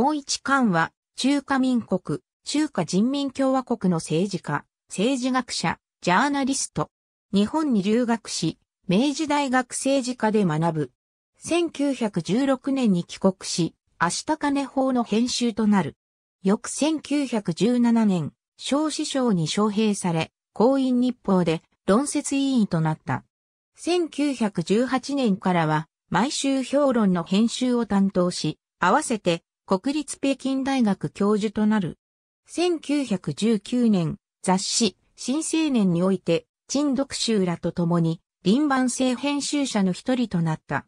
本一官は、中華民国、中華人民共和国の政治家、政治学者、ジャーナリスト。日本に留学し、明治大学政治科で学ぶ。1916年に帰国し、明日金法の編集となる。翌1917年、小師匠に招聘され、公院日報で論説委員となった。1918年からは、毎週評論の編集を担当し、合わせて国立北京大学教授となる。1919年、雑誌、新青年において、陳独秀らと共に、林番性編集者の一人となった。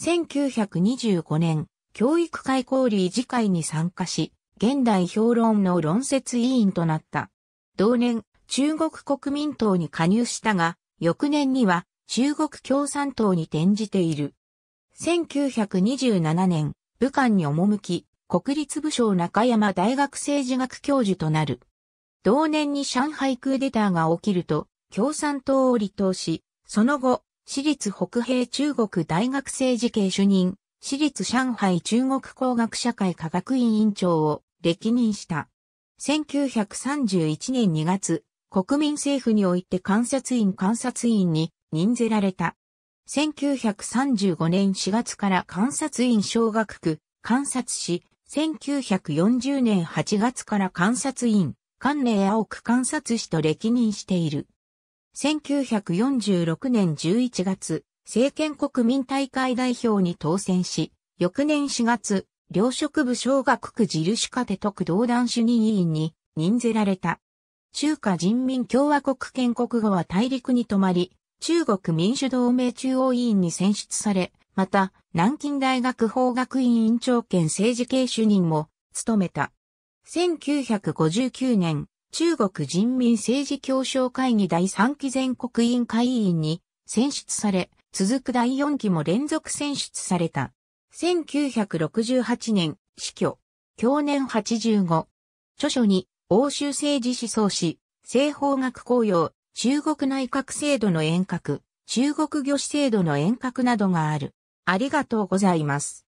1925年、教育会交流次会に参加し、現代評論の論説委員となった。同年、中国国民党に加入したが、翌年には中国共産党に転じている。1927年、武漢に赴き、国立武将中山大学政治学教授となる。同年に上海クーデターが起きると、共産党を離党し、その後、私立北平中国大学政治系主任、私立上海中国工学社会科学院院長を歴任した。1931年2月、国民政府において観察院観察院に任ぜられた。1935年4月から観察院小学区、観察し、1940年8月から監察院、関連青区監察士と歴任している。1946年11月、政権国民大会代表に当選し、翌年4月、両職部小学区自留主家で特同団主任委員に任ぜられた。中華人民共和国建国後は大陸に泊まり、中国民主同盟中央委員に選出され、また、南京大学法学院院長兼政治系主任も務めた。1959年、中国人民政治協商会議第3期全国委員会委員に選出され、続く第4期も連続選出された。1968年、死去。去年85。著書に、欧州政治思想史、西方学公用、中国内閣制度の遠隔、中国漁師制度の遠隔などがある。ありがとうございます。